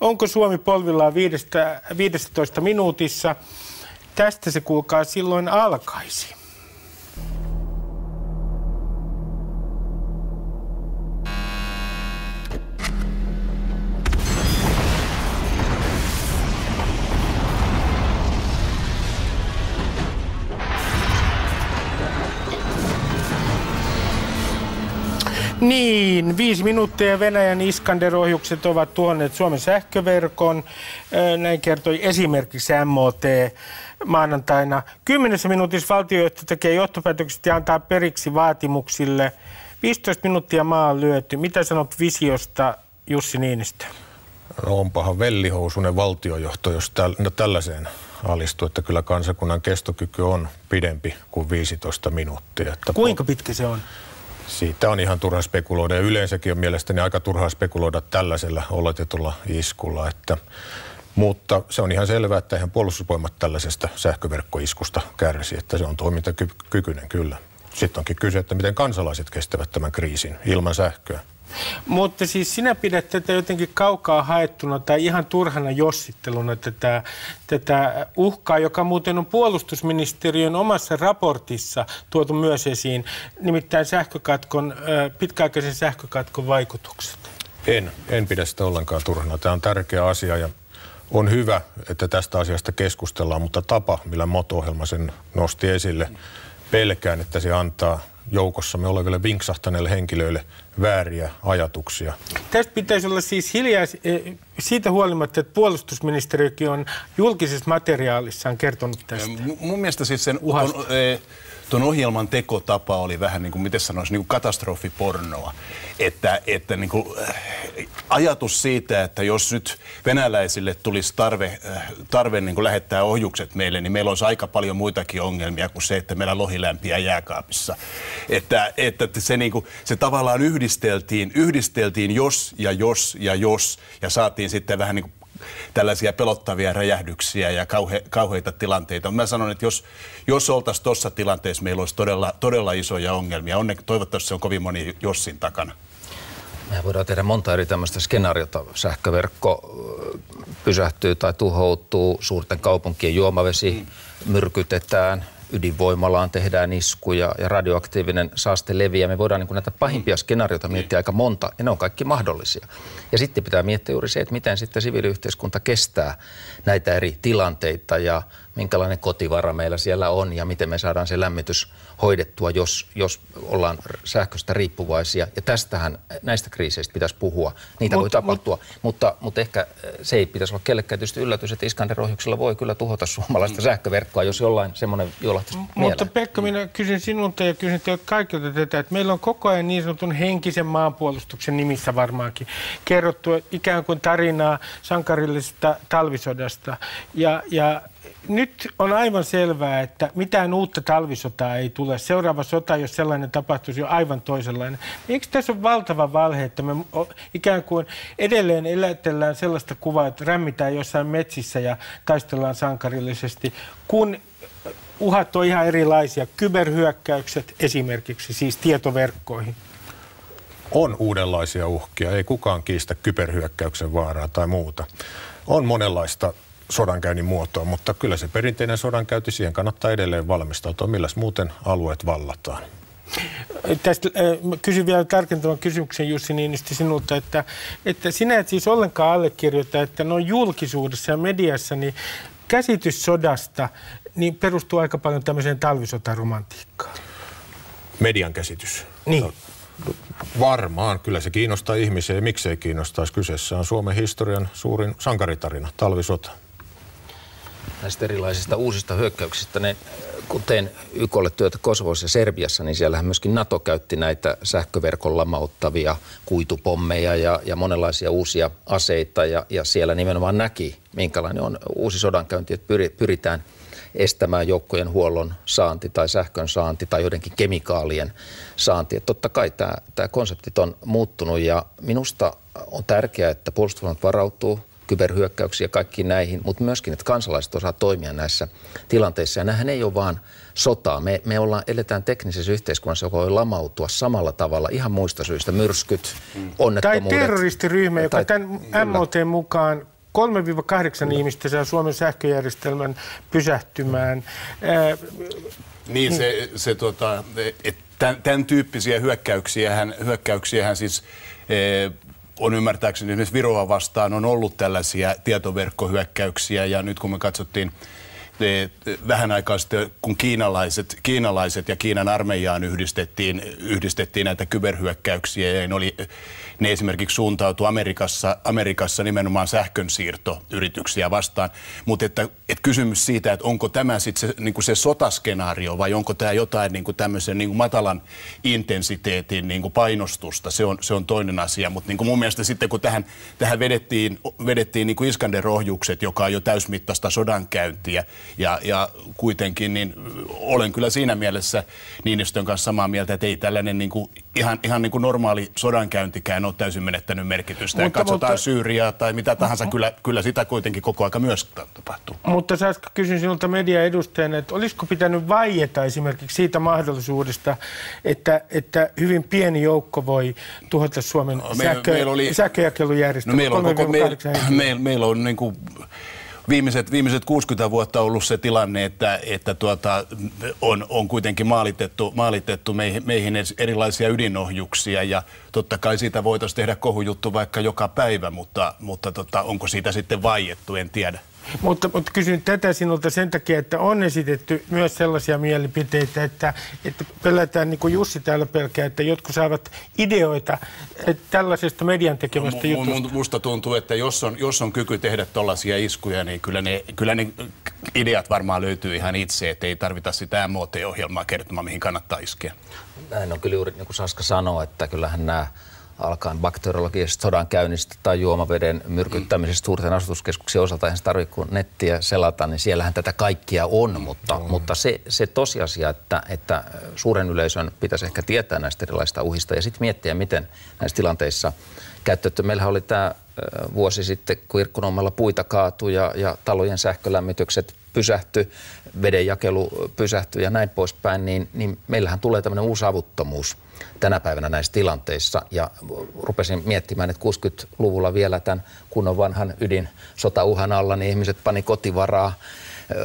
Onko Suomi polvillaan 15, minuutissa? Tästä se kuulkaa silloin alkaisi. Niin, viisi minuuttia Venäjän Iskander-ohjukset ovat tuoneet Suomen sähköverkon, näin kertoi esimerkiksi MOT maanantaina. Kymmenessä minuutissa valtiojohto tekee johtopäätökset ja antaa periksi vaatimuksille. 15 minuuttia maa on lyöty. Mitä sanot visiosta Jussi Niinistö? No onpahan vellihousunen valtiojohto, jos täl, no tällaiseen alistuu, että kyllä kansakunnan kestokyky on pidempi kuin 15 minuuttia. Että Kuinka pitkä se on? Siitä on ihan turha spekuloida ja yleensäkin on mielestäni aika turhaa spekuloida tällaisella oletetulla iskulla, että mutta se on ihan selvää, että eihän puolustusvoimat tällaisesta sähköverkkoiskusta kärsi, että se on toimintakykyinen kyllä. Sitten onkin kyse, että miten kansalaiset kestävät tämän kriisin ilman sähköä. Mutta siis sinä pidät tätä jotenkin kaukaa haettuna tai ihan turhana jossitteluna tätä, tätä uhkaa, joka muuten on puolustusministeriön omassa raportissa tuotu myös esiin, nimittäin sähkökatkon, pitkäaikaisen sähkökatkon vaikutukset. En, en pidä sitä ollenkaan turhana. Tämä on tärkeä asia ja on hyvä, että tästä asiasta keskustellaan, mutta tapa, millä moto sen nosti esille, pelkään, että se antaa joukossamme oleville vinksahtaneille henkilöille vääriä ajatuksia. Tästä pitäisi olla siis hiljaa e, siitä huolimatta, että puolustusministeriökin on julkisessa materiaalissaan kertonut tästä. M- mun mielestä siis sen uhasta. On, e- tuon ohjelman tekotapa oli vähän niin kuin, miten sanoisi, niin kuin katastrofipornoa. Että, että niin kuin, äh, ajatus siitä, että jos nyt venäläisille tulisi tarve, äh, tarve niin kuin lähettää ohjukset meille, niin meillä olisi aika paljon muitakin ongelmia kuin se, että meillä lohi lämpiä jääkaapissa. Että, että se, niin kuin, se tavallaan yhdisteltiin, yhdisteltiin jos ja jos ja jos ja saatiin sitten vähän niin kuin tällaisia pelottavia räjähdyksiä ja kauhe, kauheita tilanteita. Mä sanon, että jos, jos oltaisiin tuossa tilanteessa, meillä olisi todella, todella isoja ongelmia. Onne, toivottavasti se on kovin moni jossin takana. Me voidaan tehdä monta eri tämmöistä skenaariota. Sähköverkko äh, pysähtyy tai tuhoutuu, suurten kaupunkien juomavesi mm. myrkytetään – ydinvoimalaan tehdään iskuja ja radioaktiivinen saaste leviää. Me voidaan niin näitä pahimpia skenaarioita miettiä aika monta ja ne on kaikki mahdollisia. Ja sitten pitää miettiä juuri se, että miten sitten siviiliyhteiskunta kestää näitä eri tilanteita ja minkälainen kotivara meillä siellä on ja miten me saadaan se lämmitys hoidettua, jos, jos ollaan sähköstä riippuvaisia. Ja tästähän näistä kriiseistä pitäisi puhua. Niitä mut, voi tapahtua, mut, mutta, mutta ehkä äh, se ei pitäisi olla kellekään tietysti yllätys, että Iskander-ohjuksella voi kyllä tuhota suomalaista m- mm. sähköverkkoa, jos jollain semmoinen jolahtaisi m- Mutta Pekka, minä mm. kysyn sinulta ja kysyn teiltä kaikilta tätä, että meillä on koko ajan niin sanotun henkisen maanpuolustuksen nimissä varmaankin kerrottu ikään kuin tarinaa sankarillisesta talvisodasta. Ja, ja nyt on aivan selvää, että mitään uutta talvisotaa ei tule. Seuraava sota, jos sellainen tapahtuisi, on aivan toisenlainen. Eikö tässä ole valtava valhe, että me ikään kuin edelleen elätellään sellaista kuvaa, että rämmitään jossain metsissä ja taistellaan sankarillisesti, kun uhat on ihan erilaisia. Kyberhyökkäykset esimerkiksi siis tietoverkkoihin on uudenlaisia uhkia. Ei kukaan kiistä kyberhyökkäyksen vaaraa tai muuta. On monenlaista sodankäynnin muotoon, mutta kyllä se perinteinen sodankäynti, siihen kannattaa edelleen valmistautua, milläs muuten alueet vallataan. Tästä äh, kysyn vielä tarkentavan kysymyksen Jussi Niinistö sinulta, että, että sinä et siis ollenkaan allekirjoita, että no julkisuudessa ja mediassa niin käsitys sodasta niin perustuu aika paljon tämmöiseen talvisotaromantiikkaan. Median käsitys. Niin. No, varmaan, kyllä se kiinnostaa ihmisiä ja miksei kiinnostaisi. Kyseessä on Suomen historian suurin sankaritarina, talvisota näistä erilaisista uusista hyökkäyksistä, niin äh, kun tein YKlle työtä Kosovossa ja Serbiassa, niin siellähän myöskin NATO käytti näitä sähköverkon lamauttavia kuitupommeja ja, ja monenlaisia uusia aseita. Ja, ja siellä nimenomaan näki, minkälainen on uusi sodankäynti, että pyritään estämään joukkojen huollon saanti tai sähkön saanti tai joidenkin kemikaalien saanti. Että totta kai tämä, tämä konseptit on muuttunut ja minusta on tärkeää, että puolustusvoimat varautuu – kyberhyökkäyksiä kaikkiin näihin, mutta myöskin, että kansalaiset osaa toimia näissä tilanteissa. Ja nämähän ei ole vaan sotaa. Me, me ollaan, eletään teknisessä yhteiskunnassa, joka voi lamautua samalla tavalla ihan muista syistä. Myrskyt, mm. onnettomuudet. Tai terroristiryhmä, tai, tämän kyllä. MOT mukaan 3-8 no. ihmistä saa Suomen sähköjärjestelmän pysähtymään. Niin, mm. se, se tota, että tämän, tämän tyyppisiä hyökkäyksiä, hän siis on ymmärtääkseni esimerkiksi Viroa vastaan on ollut tällaisia tietoverkkohyökkäyksiä ja nyt kun me katsottiin niin, vähän aikaa sitten, kun kiinalaiset, kiinalaiset ja Kiinan armeijaan yhdistettiin, yhdistettiin näitä kyberhyökkäyksiä ja ne, oli, ne esimerkiksi suuntautui Amerikassa, Amerikassa nimenomaan sähkönsiirtoyrityksiä vastaan. Mutta että, että kysymys siitä, että onko tämä sitten se, niin se sotaskenaario vai onko tämä jotain niin kuin tämmöisen niin kuin matalan intensiteetin niin kuin painostusta, se on, se on toinen asia. Mutta niin mun mielestä sitten kun tähän, tähän vedettiin, vedettiin niin Iskanderohjukset, Iskander-ohjukset, joka on jo täysmittaista sodankäyntiä, ja, ja kuitenkin niin olen kyllä siinä mielessä Niinistön kanssa samaa mieltä, että ei tällainen niin kuin, ihan, ihan niin kuin normaali sodankäyntikään ole täysin menettänyt merkitystä. Mutta, ja katsotaan mutta, Syyriaa tai mitä tahansa, mm-hmm. kyllä, kyllä sitä kuitenkin koko aika myös tapahtuu. Mutta Saska, kysyn sinulta mediaedustajana, että olisiko pitänyt vaieta esimerkiksi siitä mahdollisuudesta, että, että hyvin pieni joukko voi tuhota Suomen no, me, sähkö, meillä oli, sähköjakelujärjestelmä. No meillä on, koko, meil, meil, on niin kuin viimeiset, viimeiset 60 vuotta ollut se tilanne, että, että tuota, on, on kuitenkin maalitettu, maalitettu meihin, meihin erilaisia ydinohjuksia ja totta kai siitä voitaisiin tehdä kohujuttu vaikka joka päivä, mutta, mutta tota, onko siitä sitten vaiettu, en tiedä. Mutta, mutta kysyn tätä sinulta sen takia, että on esitetty myös sellaisia mielipiteitä, että, että pelätään, niin kuin Jussi täällä pelkää, että jotkut saavat ideoita eh, tällaisesta median tekemästä no, jutusta. Musta tuntuu, että jos on, jos on kyky tehdä tällaisia iskuja, niin kyllä ne, kyllä ne ideat varmaan löytyy ihan itse, että ei tarvita sitä MOT-ohjelmaa kertomaan, mihin kannattaa iskeä. Näin on kyllä juuri, niin kuin Saska sanoi, että kyllähän nämä alkaen bakteriologisesta sodan käynnistä tai juomaveden myrkyttämisestä suurten asutuskeskuksien osalta, eihän se tarvitse kun nettiä selata, niin siellähän tätä kaikkia on, mutta, mm. mutta se, se tosiasia, että, että suuren yleisön pitäisi ehkä tietää näistä erilaisista uhista ja sitten miettiä, miten näissä tilanteissa käyttäytyy. Meillähän oli tämä vuosi sitten, kun Irkkunommalla puita kaatui ja, ja talojen sähkölämmitykset pysähtyi, vedenjakelu pysähtyi ja näin poispäin, niin, niin meillähän tulee tämmöinen uusi avuttomuus tänä päivänä näissä tilanteissa. Ja rupesin miettimään, että 60-luvulla vielä tämän kunnon vanhan sotauhan alla, niin ihmiset pani kotivaraa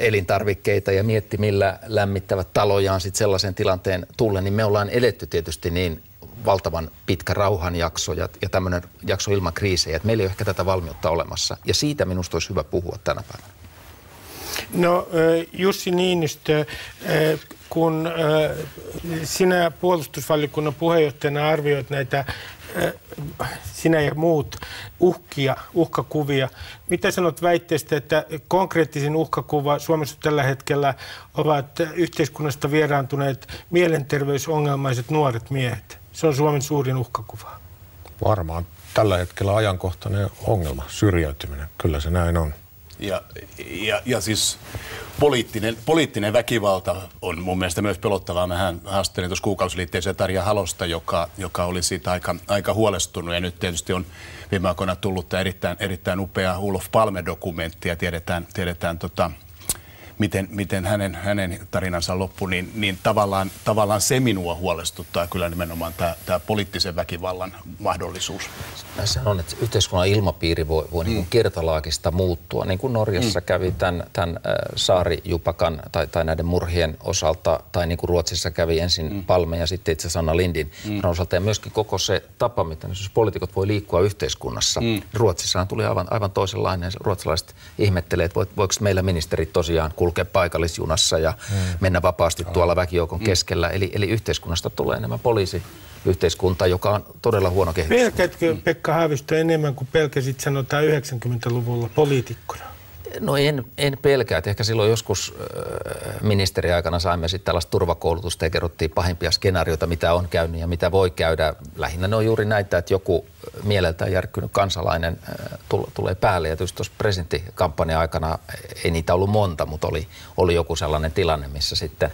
elintarvikkeita ja mietti, millä lämmittävät talojaan sitten sellaisen tilanteen tulle, niin me ollaan eletty tietysti niin valtavan pitkä rauhanjakso ja, ja tämmöinen jakso ilman kriisejä, että meillä ei ole ehkä tätä valmiutta olemassa. Ja siitä minusta olisi hyvä puhua tänä päivänä. No Jussi Niinistö, kun sinä puolustusvaliokunnan puheenjohtajana arvioit näitä sinä ja muut uhkia, uhkakuvia. Mitä sanot väitteestä, että konkreettisin uhkakuva Suomessa tällä hetkellä ovat yhteiskunnasta vieraantuneet mielenterveysongelmaiset nuoret miehet? Se on Suomen suurin uhkakuva. Varmaan tällä hetkellä ajankohtainen ongelma, syrjäytyminen. Kyllä se näin on. Ja, ja, ja siis poliittinen, poliittinen väkivalta on mun mielestä myös pelottavaa. Mähän haastattelin tuossa kuukausiliitteeseen Tarja Halosta, joka, joka oli siitä aika, aika huolestunut. Ja nyt tietysti on viime aikoina tullut tämä erittäin, erittäin upea Ulof Palme-dokumentti ja tiedetään, tiedetään tota, miten, miten hänen, hänen tarinansa loppu, niin, niin tavallaan, tavallaan se minua huolestuttaa kyllä nimenomaan tämä, tämä poliittisen väkivallan mahdollisuus. Näissä on, että yhteiskunnan ilmapiiri voi, voi niin mm. niin kertalaakista muuttua, niin kuin Norjassa mm. kävi tämän, tämän saarijupakan tai, tai näiden murhien osalta, tai niin kuin Ruotsissa kävi ensin mm. Palme ja sitten itse Sanna Lindin mm. osalta, ja myöskin koko se tapa, miten siis poliitikot voi liikkua yhteiskunnassa. Mm. Ruotsissahan tuli aivan, aivan toisenlainen, ruotsalaiset ihmettelee, että voiko meillä ministerit tosiaan kulkea kulkea paikallisjunassa ja mm. mennä vapaasti tuolla väkijoukon mm. keskellä. Eli, eli yhteiskunnasta tulee enemmän poliisi yhteiskunta, joka on todella huono kehitys. Pelkäätkö Pekka Haavisto enemmän kuin pelkäsit sanotaan 90-luvulla poliitikkona? No en, en pelkää, että ehkä silloin joskus ministeriaikana saimme sitten tällaista turvakoulutusta ja kerrottiin pahimpia skenaarioita, mitä on käynyt ja mitä voi käydä. Lähinnä ne on juuri näitä, että joku mieleltään järkkynyt kansalainen tulee päälle ja tietysti tuossa presidenttikampanjan aikana ei niitä ollut monta, mutta oli, oli joku sellainen tilanne, missä sitten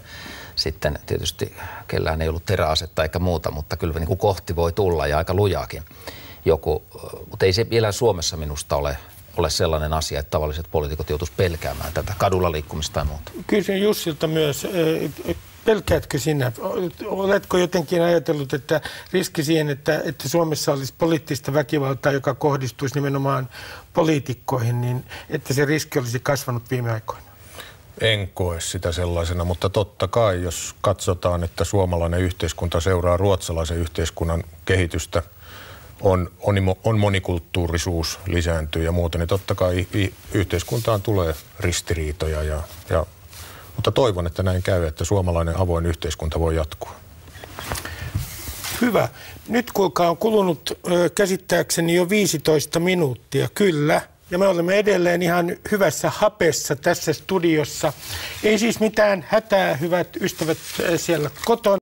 sitten tietysti kellään ei ollut teräasetta eikä muuta, mutta kyllä niin kuin kohti voi tulla ja aika lujaakin joku, mutta ei se vielä Suomessa minusta ole ole sellainen asia, että tavalliset poliitikot joutuisivat pelkäämään tätä kadulla liikkumista tai muuta. Kysyn Jussilta myös, pelkäätkö sinä? Oletko jotenkin ajatellut, että riski siihen, että, että Suomessa olisi poliittista väkivaltaa, joka kohdistuisi nimenomaan poliitikkoihin, niin että se riski olisi kasvanut viime aikoina? En koe sitä sellaisena, mutta totta kai, jos katsotaan, että suomalainen yhteiskunta seuraa ruotsalaisen yhteiskunnan kehitystä – on, on, on monikulttuurisuus lisääntyy ja muuta, niin totta kai yhteiskuntaan tulee ristiriitoja. Ja, ja, mutta toivon, että näin käy, että suomalainen avoin yhteiskunta voi jatkua. Hyvä. Nyt kuulkaa on kulunut ö, käsittääkseni jo 15 minuuttia, kyllä. Ja me olemme edelleen ihan hyvässä hapessa tässä studiossa. Ei siis mitään hätää, hyvät ystävät siellä kotona.